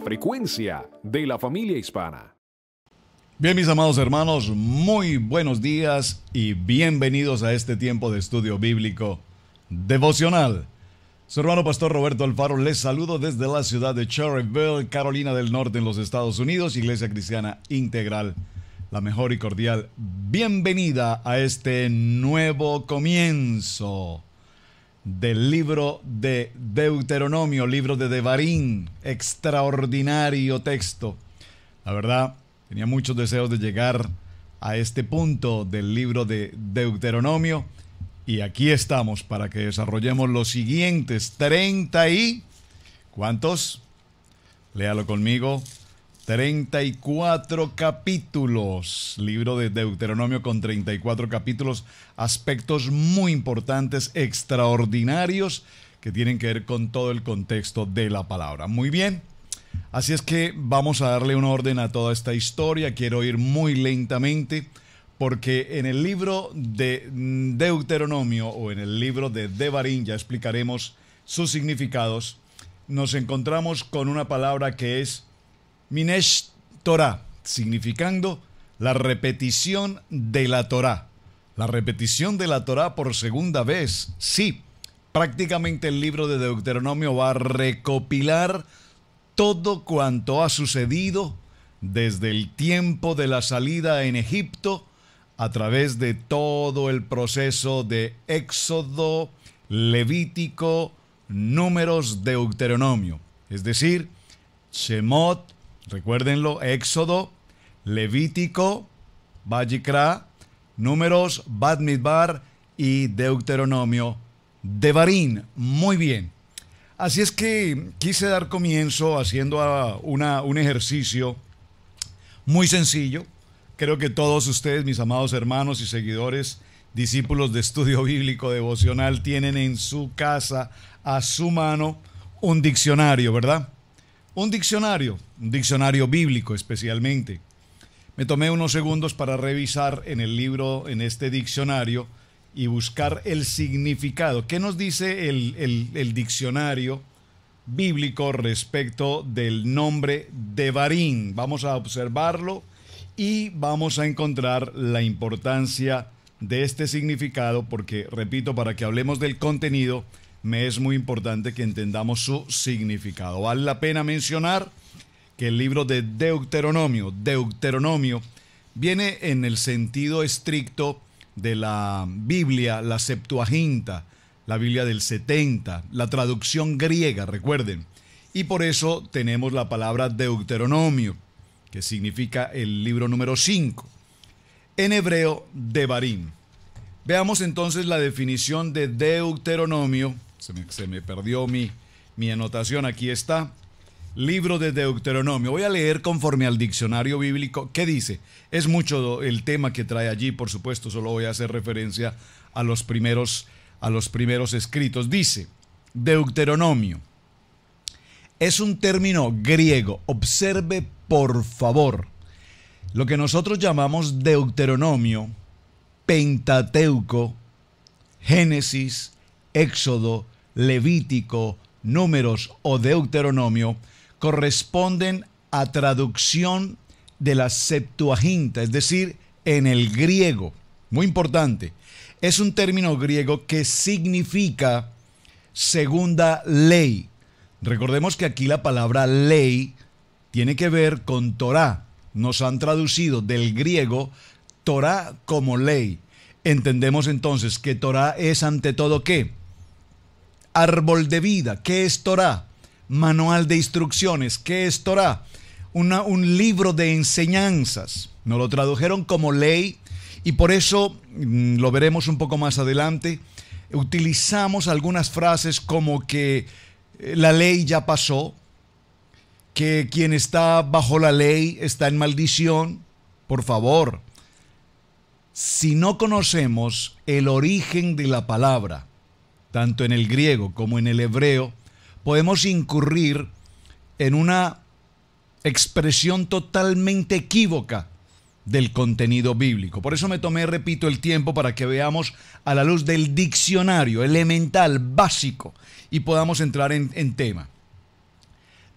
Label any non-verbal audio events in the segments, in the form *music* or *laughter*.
frecuencia de la familia hispana. Bien, mis amados hermanos, muy buenos días y bienvenidos a este tiempo de estudio bíblico devocional. Su hermano pastor Roberto Alfaro les saludo desde la ciudad de Cherryville, Carolina del Norte, en los Estados Unidos, Iglesia Cristiana Integral. La mejor y cordial bienvenida a este nuevo comienzo del libro de Deuteronomio, libro de Devarín, extraordinario texto. La verdad, tenía muchos deseos de llegar a este punto del libro de Deuteronomio y aquí estamos para que desarrollemos los siguientes 30 y... ¿Cuántos? Léalo conmigo. 34 capítulos, libro de Deuteronomio con 34 capítulos, aspectos muy importantes, extraordinarios, que tienen que ver con todo el contexto de la palabra. Muy bien, así es que vamos a darle un orden a toda esta historia, quiero ir muy lentamente, porque en el libro de Deuteronomio o en el libro de Devarim ya explicaremos sus significados, nos encontramos con una palabra que es Minesh Torah, significando la repetición de la Torah. La repetición de la Torah por segunda vez. Sí, prácticamente el libro de Deuteronomio va a recopilar todo cuanto ha sucedido desde el tiempo de la salida en Egipto a través de todo el proceso de Éxodo, Levítico, Números, Deuteronomio. Es decir, Shemot, Recuérdenlo, Éxodo, Levítico, Vallicra, Números, badmitbar y Deuteronomio, de Barín. Muy bien. Así es que quise dar comienzo haciendo ah, un ejercicio muy sencillo. Creo que todos ustedes, mis amados hermanos y seguidores, discípulos de estudio bíblico devocional, tienen en su casa, a su mano, un diccionario, ¿verdad? un diccionario, un diccionario bíblico especialmente. Me tomé unos segundos para revisar en el libro, en este diccionario, y buscar el significado. ¿Qué nos dice el, diccionario bíblico respecto del nombre de Barín? Vamos a observarlo y vamos a encontrar la importancia de este significado, porque, repito, para que hablemos del contenido, me es muy importante que entendamos su significado. Vale la pena mencionar que el libro de Deuteronomio, Deuteronomio, viene en el sentido estricto de la Biblia, la Septuaginta, la Biblia del 70, la traducción griega, recuerden. Y por eso tenemos la palabra Deuteronomio, que significa el libro número 5. En hebreo, Devarim. Veamos entonces la definición de Deuteronomio se me, perdió mi, mi anotación, aquí está. Libro de Deuteronomio. Voy a leer conforme al diccionario bíblico. ¿Qué dice? Es mucho el tema que trae allí, por supuesto, solo voy a hacer referencia a los primeros, a los primeros escritos. Dice, Deuteronomio. Es un término griego. Observe, por favor. Lo que nosotros llamamos Deuteronomio, Pentateuco, Génesis, Éxodo, Levítico, Números o Deuteronomio corresponden a traducción de la Septuaginta, es decir, en el griego. Muy importante. Es un término griego que significa segunda ley. Recordemos que aquí la palabra ley tiene que ver con Torah. Nos han traducido del griego Torah como ley. Entendemos entonces que Torah es ante todo qué? Árbol de vida, ¿qué es Torah? Manual de instrucciones, ¿qué es Torah? un libro de enseñanzas. No lo tradujeron como ley y por eso, mm, lo veremos un poco más adelante, utilizamos algunas frases como que eh, la ley ya pasó, que quien está bajo la ley está en maldición. Por favor, si no conocemos el origen de la palabra, tanto en el griego como en el hebreo, podemos incurrir en una expresión totalmente equívoca del contenido bíblico. Por eso me tomé, repito, el tiempo para que veamos a la luz del diccionario elemental, básico, y podamos entrar en, en tema.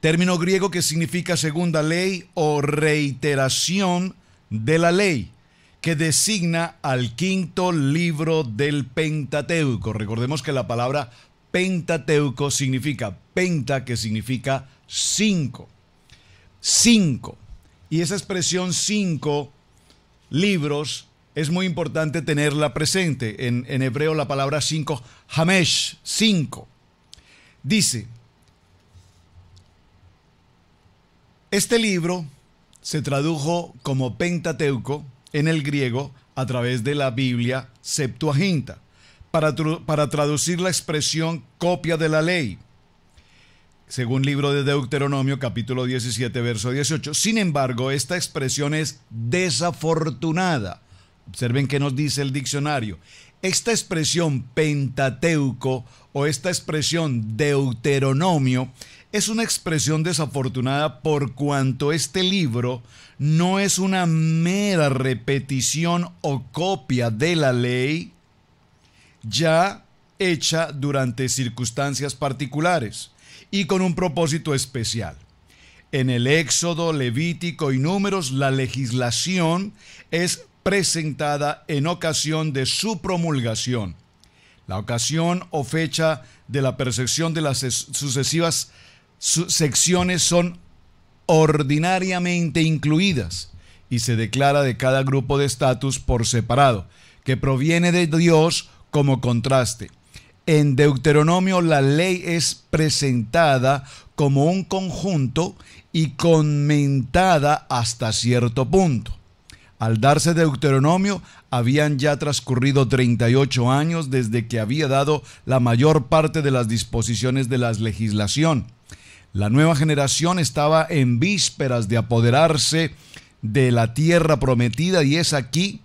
Término griego que significa segunda ley o reiteración de la ley que designa al quinto libro del Pentateuco. Recordemos que la palabra Pentateuco significa penta, que significa cinco. Cinco. Y esa expresión cinco libros es muy importante tenerla presente. En, hebreo la palabra cinco, hamesh, cinco. Dice, este libro se tradujo como Pentateuco en el griego a través de la Biblia Septuaginta, para, traducir la expresión copia de la ley, según libro de Deuteronomio capítulo 17, verso 18. Sin embargo, esta expresión es desafortunada. Observen que nos dice el diccionario. Esta expresión pentateuco o esta expresión deuteronomio es una expresión desafortunada por cuanto este libro no es una mera repetición o copia de la ley ya hecha durante circunstancias particulares y con un propósito especial. En el Éxodo, Levítico y Números, la legislación es presentada en ocasión de su promulgación. La ocasión o fecha de la percepción de las sucesivas sus secciones son ordinariamente incluidas y se declara de cada grupo de estatus por separado, que proviene de Dios como contraste. En Deuteronomio la ley es presentada como un conjunto y comentada hasta cierto punto. Al darse Deuteronomio, habían ya transcurrido 38 años desde que había dado la mayor parte de las disposiciones de la legislación. La nueva generación estaba en vísperas de apoderarse de la tierra prometida y es aquí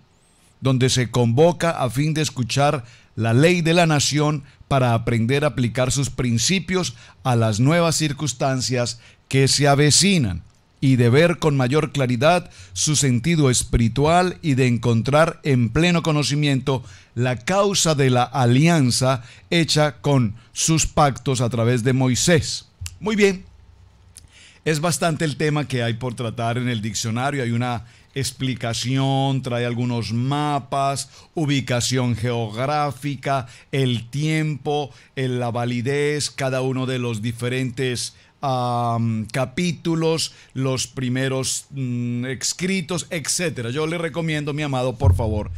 donde se convoca a fin de escuchar la ley de la nación para aprender a aplicar sus principios a las nuevas circunstancias que se avecinan y de ver con mayor claridad su sentido espiritual y de encontrar en pleno conocimiento la causa de la alianza hecha con sus pactos a través de Moisés. Muy bien. Es bastante el tema que hay por tratar en el diccionario. Hay una explicación, trae algunos mapas, ubicación geográfica, el tiempo, la validez, cada uno de los diferentes capítulos, los primeros mm, escritos, etc. Yo le recomiendo, mi amado, por favor,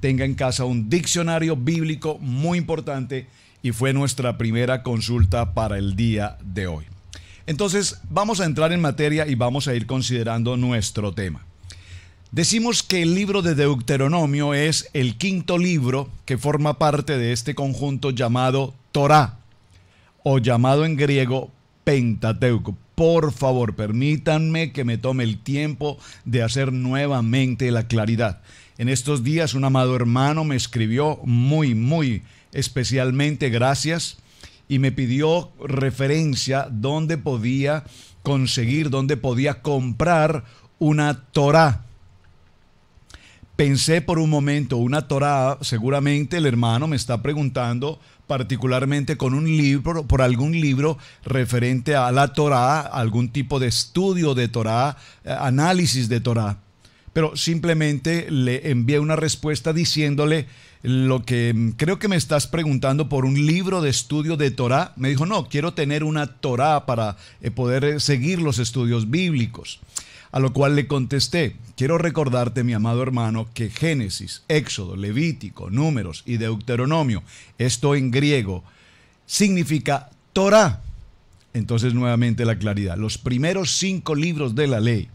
tenga en casa un diccionario bíblico muy importante y fue nuestra primera consulta para el día de hoy. Entonces vamos a entrar en materia y vamos a ir considerando nuestro tema. Decimos que el libro de Deuteronomio es el quinto libro que forma parte de este conjunto llamado Torah o llamado en griego Pentateuco. Por favor, permítanme que me tome el tiempo de hacer nuevamente la claridad. En estos días un amado hermano me escribió muy, muy especialmente, gracias, y me pidió referencia dónde podía conseguir, dónde podía comprar una Torah. Pensé por un momento, una Torah, seguramente el hermano me está preguntando particularmente con un libro, por algún libro referente a la Torah, algún tipo de estudio de Torah, eh, análisis de Torah pero simplemente le envié una respuesta diciéndole lo que mm, creo que me estás preguntando por un libro de estudio de Torah. Me dijo, no, quiero tener una Torah para eh, poder eh, seguir los estudios bíblicos. A lo cual le contesté, quiero recordarte, mi amado hermano, que Génesis, Éxodo, Levítico, Números y Deuteronomio, esto en griego, significa Torah. Entonces nuevamente la claridad, los primeros cinco libros de la ley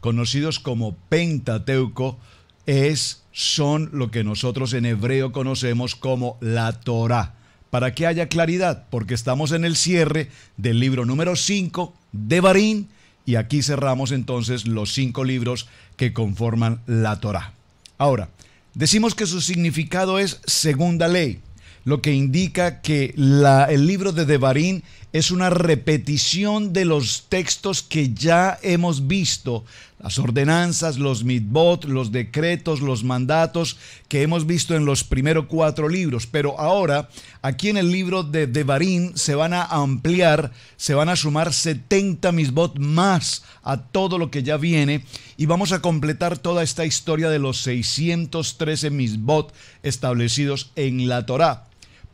conocidos como Pentateuco, es, son lo que nosotros en hebreo conocemos como la Torah. Para que haya claridad, porque estamos en el cierre del libro número 5 de Barín y aquí cerramos entonces los cinco libros que conforman la Torah. Ahora, decimos que su significado es segunda ley lo que indica que el libro de Devarín es una repetición de los textos que ya hemos visto las ordenanzas, los mitbot, los decretos, los mandatos que hemos visto en los primeros cuatro libros. Pero ahora, aquí en el libro de Devarim se van a ampliar, se van a sumar 70 mitbot más a todo lo que ya viene. Y vamos a completar toda esta historia de los 613 mitbot establecidos en la Torá.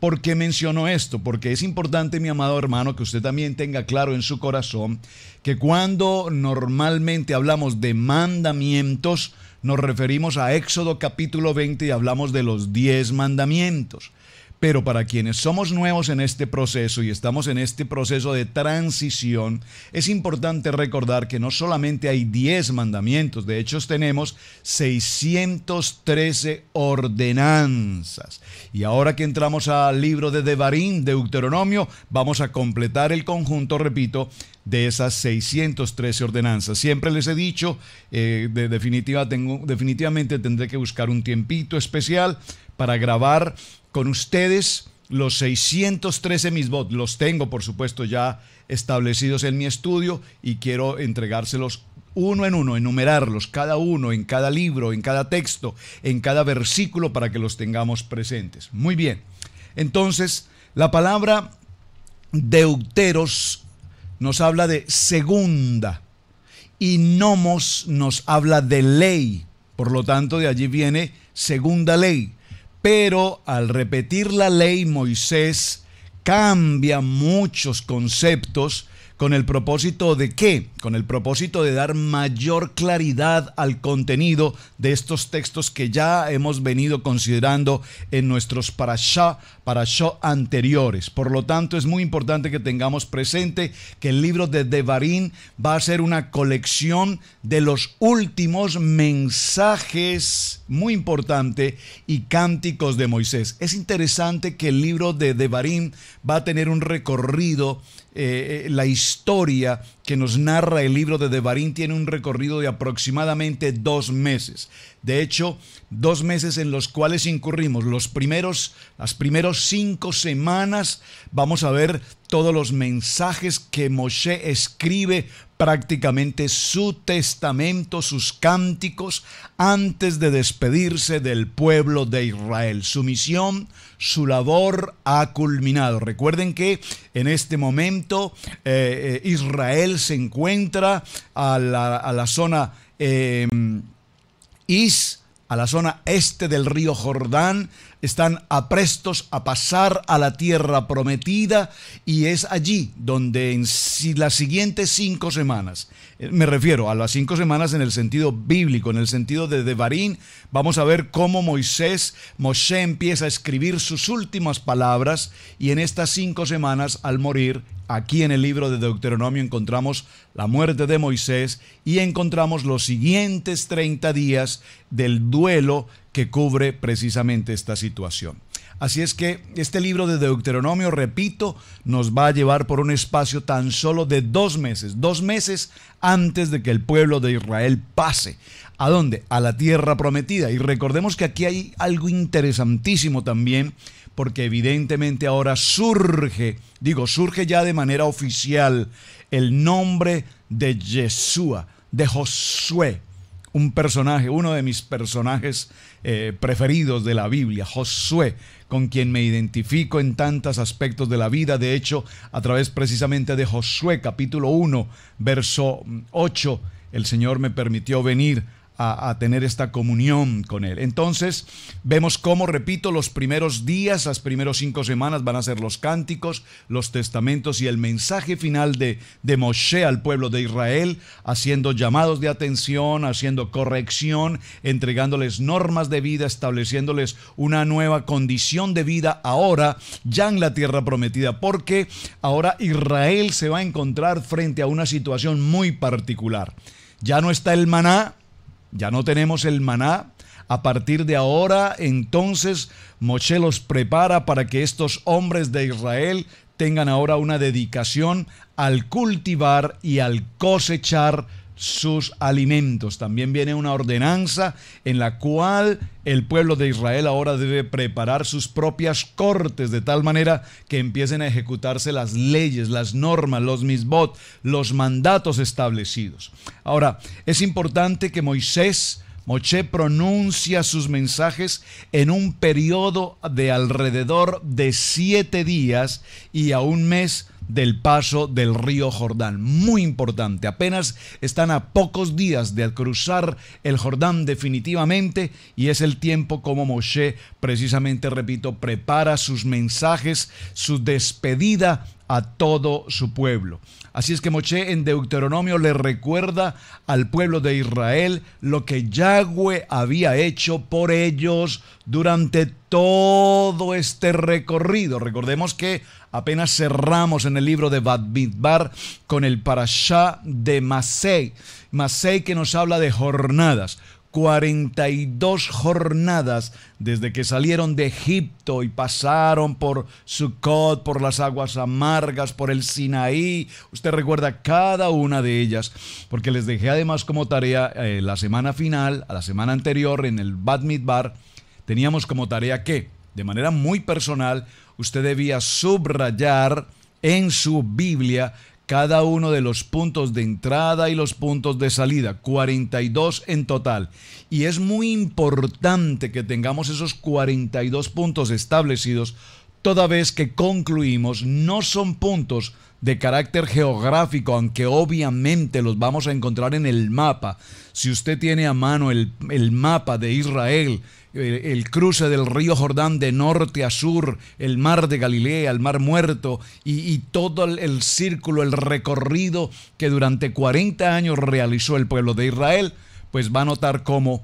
¿Por qué menciono esto? Porque es importante, mi amado hermano, que usted también tenga claro en su corazón que cuando normalmente hablamos de mandamientos, nos referimos a Éxodo capítulo 20 y hablamos de los 10 mandamientos. Pero para quienes somos nuevos en este proceso y estamos en este proceso de transición, es importante recordar que no solamente hay 10 mandamientos, de hecho tenemos 613 ordenanzas. Y ahora que entramos al libro de Devarim, Deuteronomio, vamos a completar el conjunto, repito, de esas 613 ordenanzas. Siempre les he dicho, eh, de definitiva tengo, definitivamente tendré que buscar un tiempito especial para grabar con ustedes los 613 misbots. Los tengo, por supuesto, ya establecidos en mi estudio y quiero entregárselos uno en uno, enumerarlos, cada uno, en cada libro, en cada texto, en cada versículo, para que los tengamos presentes. Muy bien. Entonces, la palabra deuteros nos habla de segunda y nomos nos habla de ley. Por lo tanto, de allí viene segunda ley. Pero al repetir la ley, Moisés cambia muchos conceptos ¿Con el propósito de qué? Con el propósito de dar mayor claridad al contenido de estos textos que ya hemos venido considerando en nuestros parashá, parashá anteriores. Por lo tanto, es muy importante que tengamos presente que el libro de Devarim va a ser una colección de los últimos mensajes, muy importante, y cánticos de Moisés. Es interesante que el libro de Devarim va a tener un recorrido eh, eh, la historia que nos narra el libro de Devarim tiene un recorrido de aproximadamente dos meses. De hecho, dos meses en los cuales incurrimos. Los primeros, las primeros cinco semanas vamos a ver todos los mensajes que Moshe escribe prácticamente su testamento, sus cánticos, antes de despedirse del pueblo de Israel. Su misión, su labor ha culminado. Recuerden que en este momento eh, eh, Israel se encuentra a la, zona em, is, a la zona este del río Jordán, están aprestos a pasar a la tierra prometida y es allí donde en las siguientes cinco semanas, eh, me refiero a las cinco semanas en el sentido bíblico, en el sentido de Devarín, vamos a ver cómo Moisés, Moshe empieza a escribir sus últimas palabras y en estas cinco semanas al morir Aquí en el libro de Deuteronomio encontramos la muerte de Moisés y encontramos los siguientes 30 días del duelo que cubre precisamente esta situación. Así es que este libro de Deuteronomio, repito, nos va a llevar por un espacio tan solo de dos meses, dos meses antes de que el pueblo de Israel pase. ¿A dónde? A la tierra prometida. Y recordemos que aquí hay algo interesantísimo también, porque evidentemente ahora surge, digo, surge ya de manera oficial el nombre de Yeshua, de Josué, un personaje, uno de mis personajes eh, preferidos de la Biblia, Josué, con quien me identifico en tantos aspectos de la vida. De hecho, a través precisamente de Josué capítulo 1, verso 8, mm, el Señor me permitió venir a, tener esta comunión con Él. Entonces, vemos cómo, repito, los primeros días, las primeras cinco semanas van a ser los cánticos, los testamentos y el mensaje final de, de Moshe al pueblo de Israel, haciendo llamados de atención, haciendo corrección, entregándoles normas de vida, estableciéndoles una nueva condición de vida ahora, ya en la tierra prometida, porque ahora Israel se va a encontrar frente a una situación muy particular. Ya no está el maná, ya no tenemos el maná. A partir de ahora, entonces, Moshe los prepara para que estos hombres de Israel tengan ahora una dedicación al cultivar y al cosechar sus alimentos. También viene una ordenanza en la cual el pueblo de Israel ahora debe preparar sus propias cortes de tal manera que empiecen a ejecutarse las leyes, las normas, los misbot, los mandatos establecidos. Ahora, es importante que Moisés Moche pronuncia sus mensajes en un periodo de alrededor de siete días y a un mes del paso del río Jordán. Muy importante, apenas están a pocos días de cruzar el Jordán definitivamente y es el tiempo como Moshe, precisamente, repito, prepara sus mensajes, su despedida a todo su pueblo. Así es que Moshe en Deuteronomio le recuerda al pueblo de Israel lo que Yahweh había hecho por ellos durante todo este recorrido. Recordemos que Apenas cerramos en el libro de Midbar con el parashá de Masei. Masei que nos habla de jornadas. 42 jornadas desde que salieron de Egipto y pasaron por Sukkot, por las aguas amargas, por el Sinaí. Usted recuerda cada una de ellas, porque les dejé además como tarea eh, la semana final, a la semana anterior en el Bad Midbar, teníamos como tarea que de manera muy personal, usted debía subrayar en su Biblia cada uno de los puntos de entrada y los puntos de salida, 42 en total. Y es muy importante que tengamos esos 42 puntos establecidos toda vez que concluimos, no son puntos de carácter geográfico, aunque obviamente los vamos a encontrar en el mapa. Si usted tiene a mano el, mapa de Israel, el, cruce del río Jordán de norte a sur, el mar de Galilea, el mar muerto y, todo el, el, círculo, el recorrido que durante 40 años realizó el pueblo de Israel, pues va a notar cómo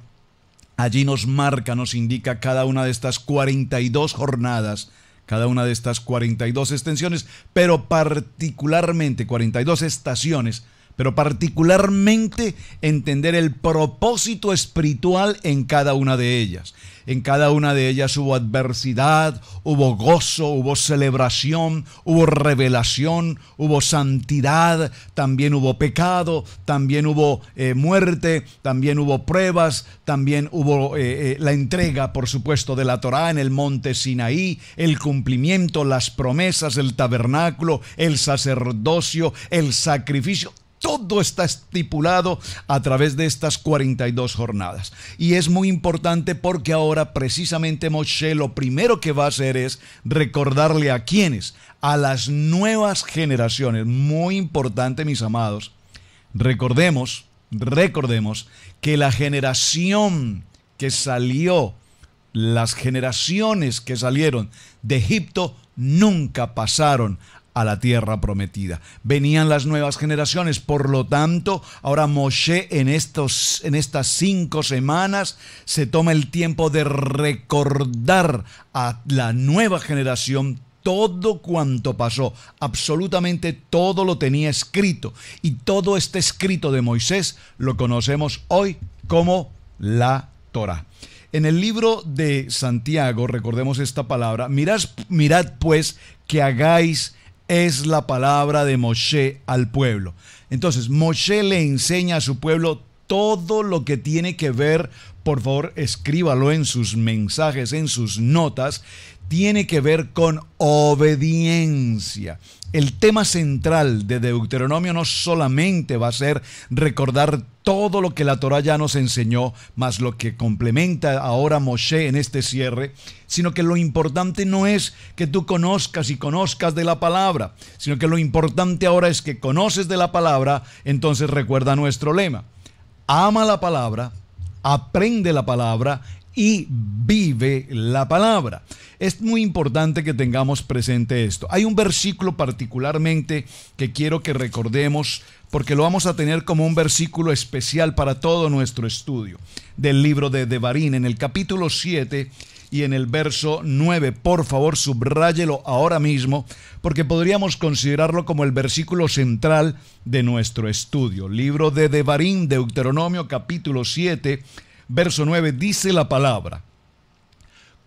allí nos marca, nos indica cada una de estas 42 jornadas cada una de estas 42 extensiones, pero particularmente 42 estaciones pero particularmente entender el propósito espiritual en cada una de ellas. En cada una de ellas hubo adversidad, hubo gozo, hubo celebración, hubo revelación, hubo santidad, también hubo pecado, también hubo eh, muerte, también hubo pruebas, también hubo eh, eh, la entrega, por supuesto, de la Torá en el monte Sinaí, el cumplimiento, las promesas, el tabernáculo, el sacerdocio, el sacrificio, todo está estipulado a través de estas 42 jornadas. Y es muy importante porque ahora precisamente Moshe lo primero que va a hacer es recordarle a quienes, a las nuevas generaciones. Muy importante, mis amados. Recordemos, recordemos que la generación que salió, las generaciones que salieron de Egipto nunca pasaron a la tierra prometida. Venían las nuevas generaciones, por lo tanto, ahora Moshe en, estos, en estas cinco semanas se toma el tiempo de recordar a la nueva generación todo cuanto pasó, absolutamente todo lo tenía escrito. Y todo este escrito de Moisés lo conocemos hoy como la Torah. En el libro de Santiago, recordemos esta palabra, mirad, mirad pues que hagáis es la palabra de Moshe al pueblo. Entonces, Moshe le enseña a su pueblo todo lo que tiene que ver, por favor, escríbalo en sus mensajes, en sus notas, tiene que ver con obediencia. El tema central de Deuteronomio no solamente va a ser recordar todo lo que la Torah ya nos enseñó, más lo que complementa ahora Moshe en este cierre, sino que lo importante no es que tú conozcas y conozcas de la palabra, sino que lo importante ahora es que conoces de la palabra, entonces recuerda nuestro lema. Ama la palabra, aprende la palabra y vive la palabra. Es muy importante que tengamos presente esto. Hay un versículo particularmente que quiero que recordemos porque lo vamos a tener como un versículo especial para todo nuestro estudio del libro de Devarín en el capítulo 7 y en el verso 9. Por favor, subráyelo ahora mismo porque podríamos considerarlo como el versículo central de nuestro estudio. Libro de Devarín, Deuteronomio capítulo 7 verso 9, dice la palabra,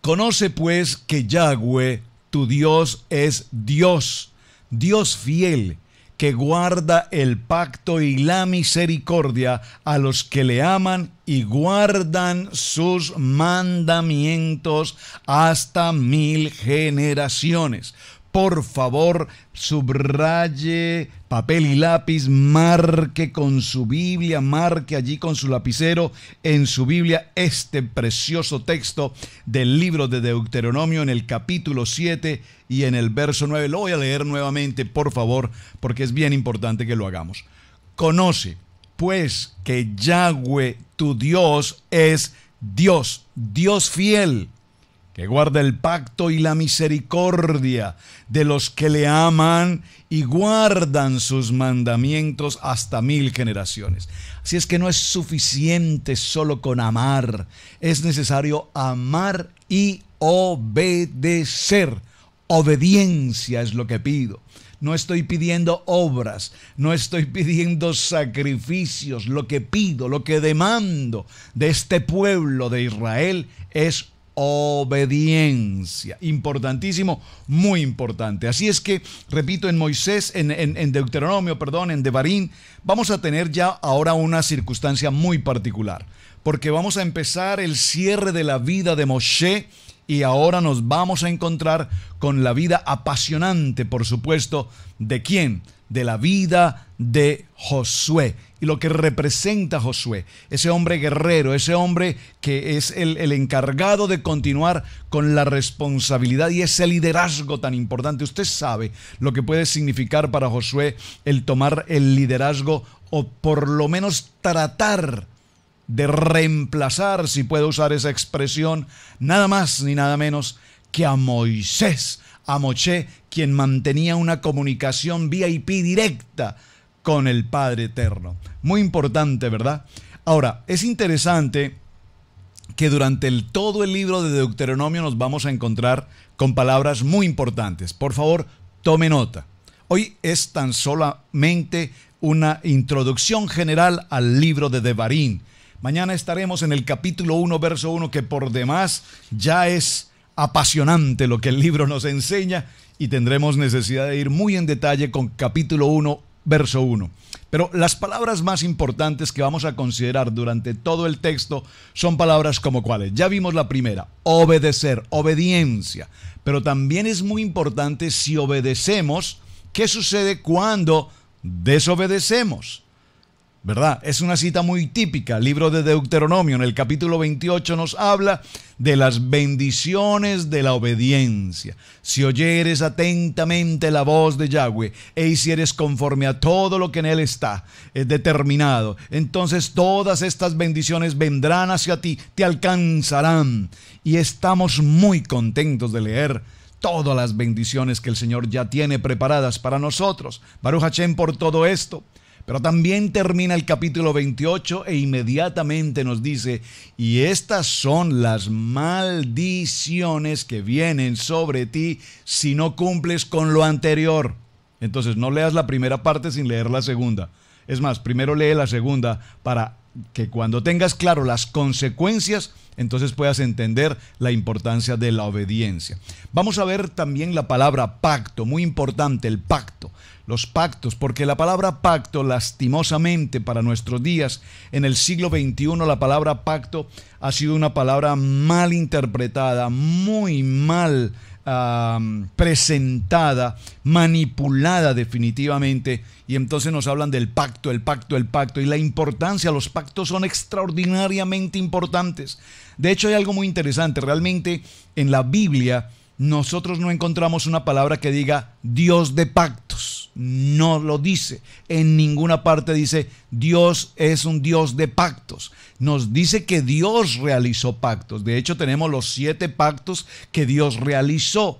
conoce pues que Yahweh, tu Dios, es Dios, Dios fiel, que guarda el pacto y la misericordia a los que le aman y guardan sus mandamientos hasta mil generaciones por favor, subraye papel y lápiz, marque con su Biblia, marque allí con su lapicero en su Biblia este precioso texto del libro de Deuteronomio en el capítulo 7 y en el verso 9. Lo voy a leer nuevamente, por favor, porque es bien importante que lo hagamos. Conoce, pues, que Yahweh, tu Dios, es Dios, Dios fiel que guarda el pacto y la misericordia de los que le aman y guardan sus mandamientos hasta mil generaciones. Así es que no es suficiente solo con amar, es necesario amar y obedecer. Obediencia es lo que pido. No estoy pidiendo obras, no estoy pidiendo sacrificios. Lo que pido, lo que demando de este pueblo de Israel es obediencia. Importantísimo, muy importante. Así es que, repito, en Moisés, en, Deuteronomio, perdón, en Devarín, vamos a tener ya ahora una circunstancia muy particular, porque vamos a empezar el cierre de la vida de Moshe y ahora nos vamos a encontrar con la vida apasionante, por supuesto, de quién? de la vida de Josué y lo que representa Josué, ese hombre guerrero, ese hombre que es el, el, encargado de continuar con la responsabilidad y ese liderazgo tan importante. Usted sabe lo que puede significar para Josué el tomar el liderazgo o por lo menos tratar de reemplazar, si puedo usar esa expresión, nada más ni nada menos que a Moisés, a Moché, quien mantenía una comunicación VIP directa con el Padre Eterno. Muy importante, ¿verdad? Ahora, es interesante que durante el, todo el libro de Deuteronomio nos vamos a encontrar con palabras muy importantes. Por favor, tome nota. Hoy es tan solamente una introducción general al libro de Devarín. Mañana estaremos en el capítulo 1, verso 1, que por demás ya es apasionante lo que el libro nos enseña y tendremos necesidad de ir muy en detalle con capítulo 1, verso 1. Pero las palabras más importantes que vamos a considerar durante todo el texto son palabras como cuáles. Ya vimos la primera, obedecer, obediencia. Pero también es muy importante si obedecemos, ¿qué sucede cuando desobedecemos? ¿verdad? Es una cita muy típica. El libro de Deuteronomio, en el capítulo 28, nos habla de las bendiciones de la obediencia. Si oyeres atentamente la voz de Yahweh e hicieres conforme a todo lo que en él está eh, determinado, entonces todas estas bendiciones vendrán hacia ti, te alcanzarán. Y estamos muy contentos de leer todas las bendiciones que el Señor ya tiene preparadas para nosotros. Baruch por todo esto. Pero también termina el capítulo 28 e inmediatamente nos dice, y estas son las maldiciones que vienen sobre ti si no cumples con lo anterior. Entonces no leas la primera parte sin leer la segunda. Es más, primero lee la segunda para que cuando tengas claro las consecuencias, entonces puedas entender la importancia de la obediencia. Vamos a ver también la palabra pacto, muy importante, el pacto los pactos, porque la palabra pacto, lastimosamente para nuestros días, en el siglo XXI, la palabra pacto ha sido una palabra mal interpretada, muy mal presentada, manipulada definitivamente, y entonces nos hablan del pacto, el pacto, el pacto, y la importancia, los pactos son extraordinariamente importantes. De hecho, hay algo muy interesante, realmente en la Biblia nosotros no encontramos una palabra que diga Dios de pactos no lo dice. En ninguna parte dice Dios es un Dios de pactos. Nos dice que Dios realizó pactos. De hecho, tenemos los siete pactos que Dios realizó.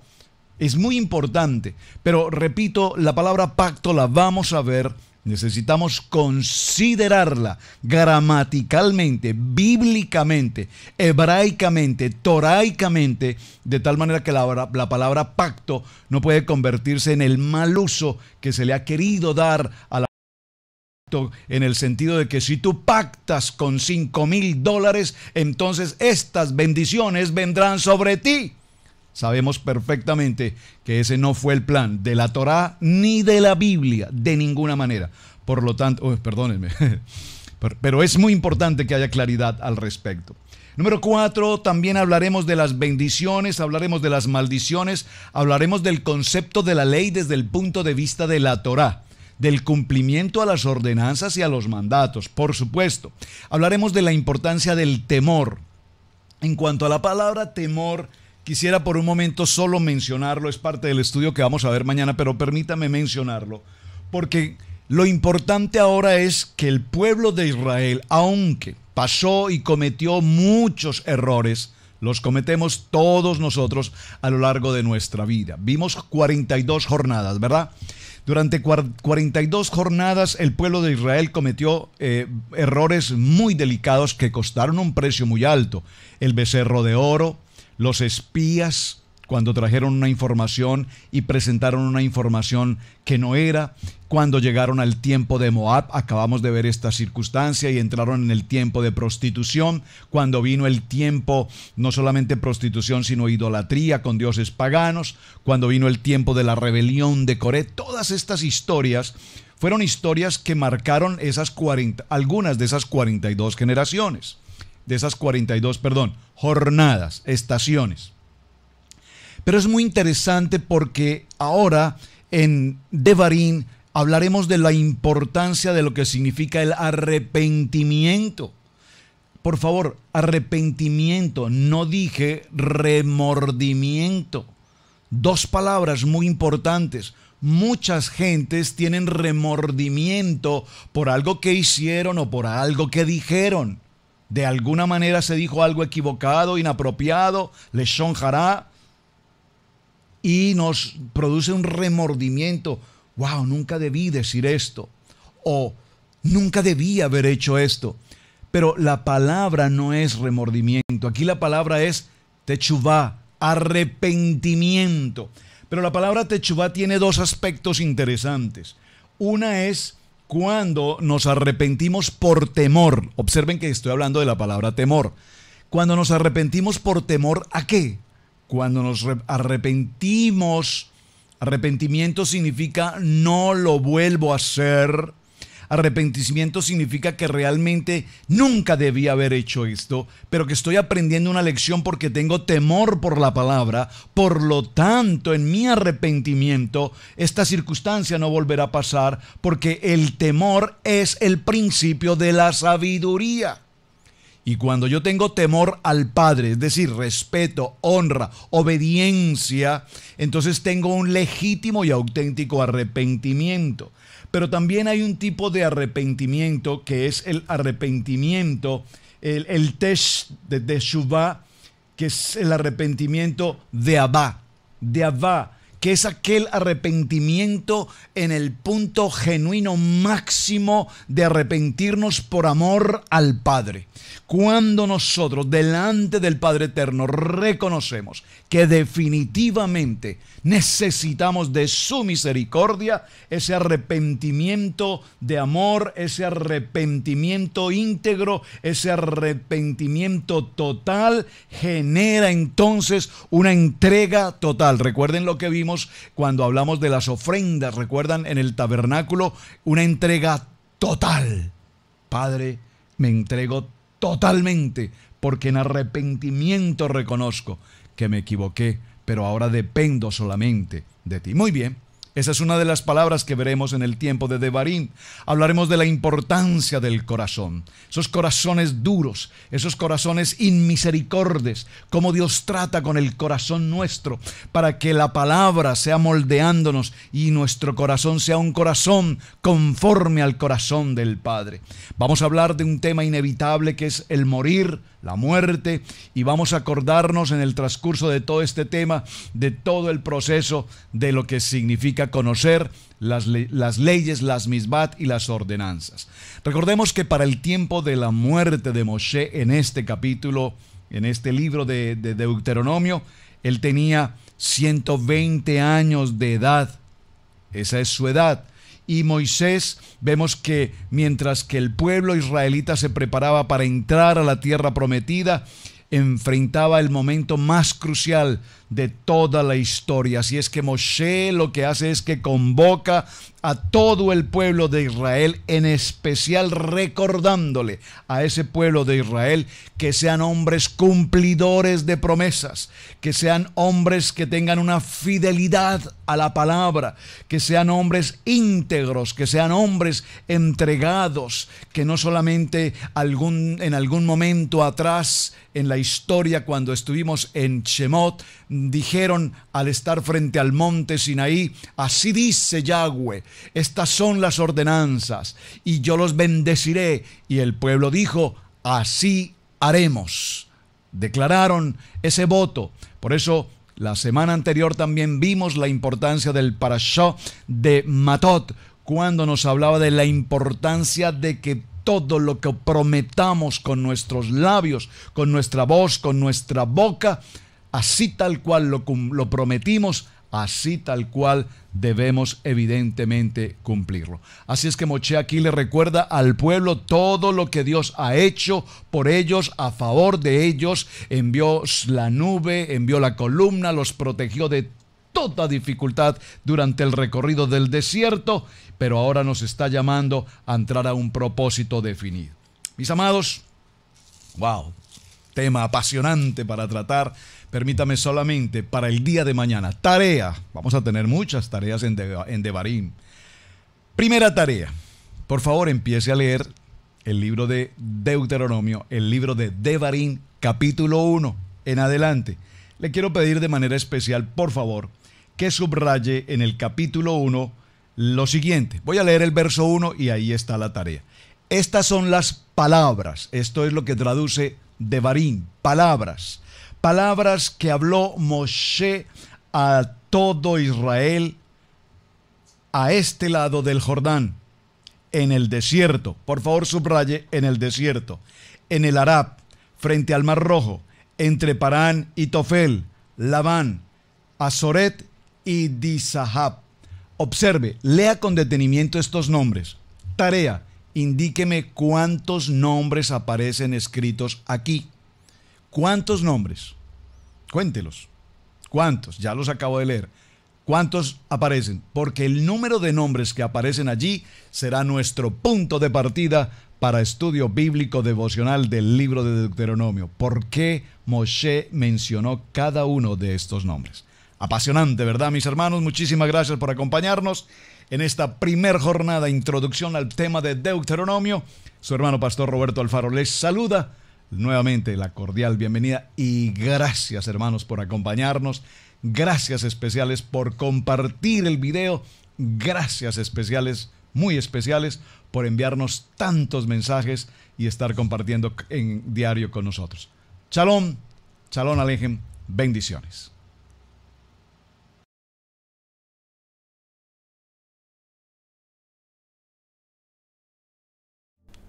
Es muy importante. Pero repito, la palabra pacto la vamos a ver Necesitamos considerarla gramaticalmente, bíblicamente, hebraicamente, toraicamente, de tal manera que la, palabra pacto no puede convertirse en el mal uso que se le ha querido dar a la pacto en el sentido de que si tú pactas con cinco mil dólares, entonces estas bendiciones vendrán sobre ti. Sabemos perfectamente que ese no fue el plan de la Torá ni de la Biblia, de ninguna manera. Por lo tanto, oh, perdónenme, *laughs* pero es muy importante que haya claridad al respecto. Número cuatro, también hablaremos de las bendiciones, hablaremos de las maldiciones, hablaremos del concepto de la ley desde el punto de vista de la Torá del cumplimiento a las ordenanzas y a los mandatos, por supuesto. Hablaremos de la importancia del temor. En cuanto a la palabra temor, Quisiera por un momento solo mencionarlo, es parte del estudio que vamos a ver mañana, pero permítame mencionarlo, porque lo importante ahora es que el pueblo de Israel, aunque pasó y cometió muchos errores, los cometemos todos nosotros a lo largo de nuestra vida. Vimos 42 jornadas, ¿verdad? Durante 42 jornadas el pueblo de Israel cometió eh, errores muy delicados que costaron un precio muy alto. El becerro de oro, los espías cuando trajeron una información y presentaron una información que no era, cuando llegaron al tiempo de Moab, acabamos de ver esta circunstancia y entraron en el tiempo de prostitución, cuando vino el tiempo no solamente prostitución, sino idolatría con dioses paganos, cuando vino el tiempo de la rebelión de Coré, todas estas historias fueron historias que marcaron esas 40, algunas de esas 42 generaciones de esas 42, perdón, jornadas, estaciones. Pero es muy interesante porque ahora en Devarim hablaremos de la importancia de lo que significa el arrepentimiento. Por favor, arrepentimiento, no dije remordimiento. Dos palabras muy importantes. Muchas gentes tienen remordimiento por algo que hicieron o por algo que dijeron de alguna manera se dijo algo equivocado, inapropiado, le y nos produce un remordimiento. Wow, nunca debí decir esto. O nunca debí haber hecho esto. Pero la palabra no es remordimiento. Aquí la palabra es techuvá, arrepentimiento. Pero la palabra techuvá tiene dos aspectos interesantes. Una es cuando nos arrepentimos por temor, observen que estoy hablando de la palabra temor, cuando nos arrepentimos por temor a qué? Cuando nos arrepentimos, arrepentimiento significa no lo vuelvo a hacer, Arrepentimiento significa que realmente nunca debía haber hecho esto, pero que estoy aprendiendo una lección porque tengo temor por la palabra. Por lo tanto, en mi arrepentimiento, esta circunstancia no volverá a pasar porque el temor es el principio de la sabiduría. Y cuando yo tengo temor al Padre, es decir, respeto, honra, obediencia, entonces tengo un legítimo y auténtico arrepentimiento. Pero también hay un tipo de arrepentimiento que es el arrepentimiento, el, el test de, de que es el arrepentimiento de Abba, de Abba, que es aquel arrepentimiento en el punto genuino máximo de arrepentirnos por amor al Padre cuando nosotros delante del Padre Eterno reconocemos que definitivamente necesitamos de su misericordia, ese arrepentimiento de amor, ese arrepentimiento íntegro, ese arrepentimiento total, genera entonces una entrega total. Recuerden lo que vimos cuando hablamos de las ofrendas, recuerdan en el tabernáculo una entrega total. Padre, me entrego totalmente, porque en arrepentimiento reconozco que me equivoqué, pero ahora dependo solamente de ti. Muy bien, esa es una de las palabras que veremos en el tiempo de Devarim. Hablaremos de la importancia del corazón, esos corazones duros, esos corazones inmisericordes, cómo Dios trata con el corazón nuestro para que la palabra sea moldeándonos y nuestro corazón sea un corazón conforme al corazón del Padre. Vamos a hablar de un tema inevitable que es el morir la muerte, y vamos a acordarnos en el transcurso de todo este tema, de todo el proceso, de lo que significa conocer las, leyes, las misbat y las ordenanzas. Recordemos que para el tiempo de la muerte de Moshe en este capítulo, en este libro de, de Deuteronomio, él tenía 120 años de edad. Esa es su edad y Moisés, vemos que mientras que el pueblo israelita se preparaba para entrar a la tierra prometida, enfrentaba el momento más crucial de toda la historia. Así es que Moshe lo que hace es que convoca a todo el pueblo de Israel, en especial recordándole a ese pueblo de Israel que sean hombres cumplidores de promesas, que sean hombres que tengan una fidelidad a la palabra, que sean hombres íntegros, que sean hombres entregados, que no solamente algún, en algún momento atrás en la historia cuando estuvimos en Shemot, dijeron al estar frente al monte Sinaí, así dice Yahweh, estas son las ordenanzas, y yo los bendeciré. Y el pueblo dijo, así haremos. Declararon ese voto. Por eso la semana anterior también vimos la importancia del Parashot de Matot, cuando nos hablaba de la importancia de que todo lo que prometamos con nuestros labios, con nuestra voz, con nuestra boca, así tal cual lo, prometimos, así tal cual debemos evidentemente cumplirlo. Así es que Moche aquí le recuerda al pueblo todo lo que Dios ha hecho por ellos, a favor de ellos, envió la nube, envió la columna, los protegió de toda dificultad durante el recorrido del desierto, pero ahora nos está llamando a entrar a un propósito definido. Mis amados, wow, tema apasionante para tratar permítame solamente para el día de mañana. Tarea, vamos a tener muchas tareas en, de, Devarim. Primera tarea, por favor empiece a leer el libro de Deuteronomio, el libro de Devarim, capítulo 1, en adelante. Le quiero pedir de manera especial, por favor, que subraye en el capítulo 1 lo siguiente. Voy a leer el verso 1 y ahí está la tarea. Estas son las palabras, esto es lo que traduce Devarim, palabras palabras que habló Moshe a todo Israel a este lado del Jordán, en el desierto. Por favor, subraye en el desierto, en el Arab, frente al Mar Rojo, entre Parán y Tofel, Labán, Azoret y Disahab. Observe, lea con detenimiento estos nombres. Tarea, indíqueme cuántos nombres aparecen escritos aquí. ¿Cuántos nombres? Cuéntelos. ¿Cuántos? Ya los acabo de leer. ¿Cuántos aparecen? Porque el número de nombres que aparecen allí será nuestro punto de partida para estudio bíblico devocional del libro de Deuteronomio. ¿Por qué Moshe mencionó cada uno de estos nombres? Apasionante, ¿verdad, mis hermanos? Muchísimas gracias por acompañarnos en esta primer jornada introducción al tema de Deuteronomio. Su hermano pastor Roberto Alfaro les saluda Nuevamente la cordial bienvenida y gracias hermanos por acompañarnos. Gracias especiales por compartir el video. Gracias especiales, muy especiales, por enviarnos tantos mensajes y estar compartiendo en diario con nosotros. Shalom, shalom Alejen, bendiciones.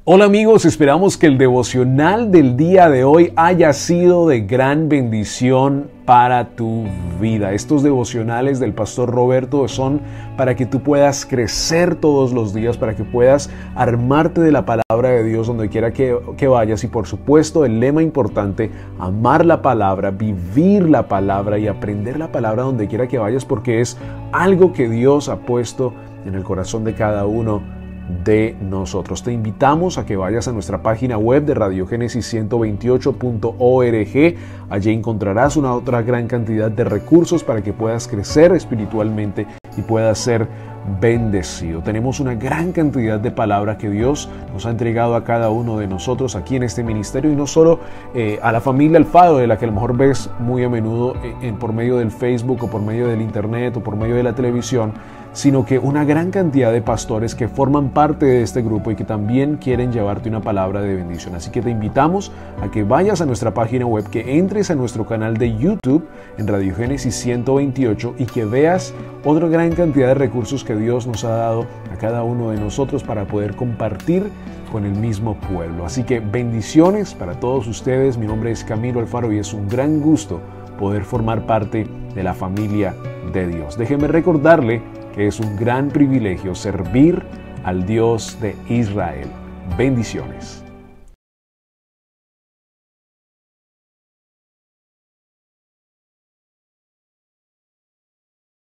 Hola amigos, esperamos que el devocional del día de hoy haya sido de gran bendición para tu vida. Estos devocionales del pastor Roberto son para que tú puedas crecer todos los días, para que puedas armarte de la palabra de Dios donde quiera que, vayas y por supuesto el lema importante, amar la palabra, vivir la palabra y aprender la palabra donde quiera que vayas porque es algo que Dios ha puesto en el corazón de cada uno de nosotros. Te invitamos a que vayas a nuestra página web de Radiogénesis 128org Allí encontrarás una otra gran cantidad de recursos para que puedas crecer espiritualmente y puedas ser bendecido. Tenemos una gran cantidad de palabras que Dios nos ha entregado a cada uno de nosotros aquí en este ministerio y no solo eh, a la familia alfado de la que a lo mejor ves muy a menudo eh, por medio del Facebook o por medio del Internet o por medio de la televisión, sino que una gran cantidad de pastores que forman parte de este grupo y que también quieren llevarte una palabra de bendición. Así que te invitamos a que vayas a nuestra página web, que entres a nuestro canal de YouTube en Radio Génesis 128 y que veas otra gran cantidad de recursos que Dios nos ha dado a cada uno de nosotros para poder compartir con el mismo pueblo. Así que bendiciones para todos ustedes. Mi nombre es Camilo Alfaro y es un gran gusto poder formar parte de la familia de Dios. Déjeme recordarle es un gran privilegio servir al Dios de Israel. Bendiciones.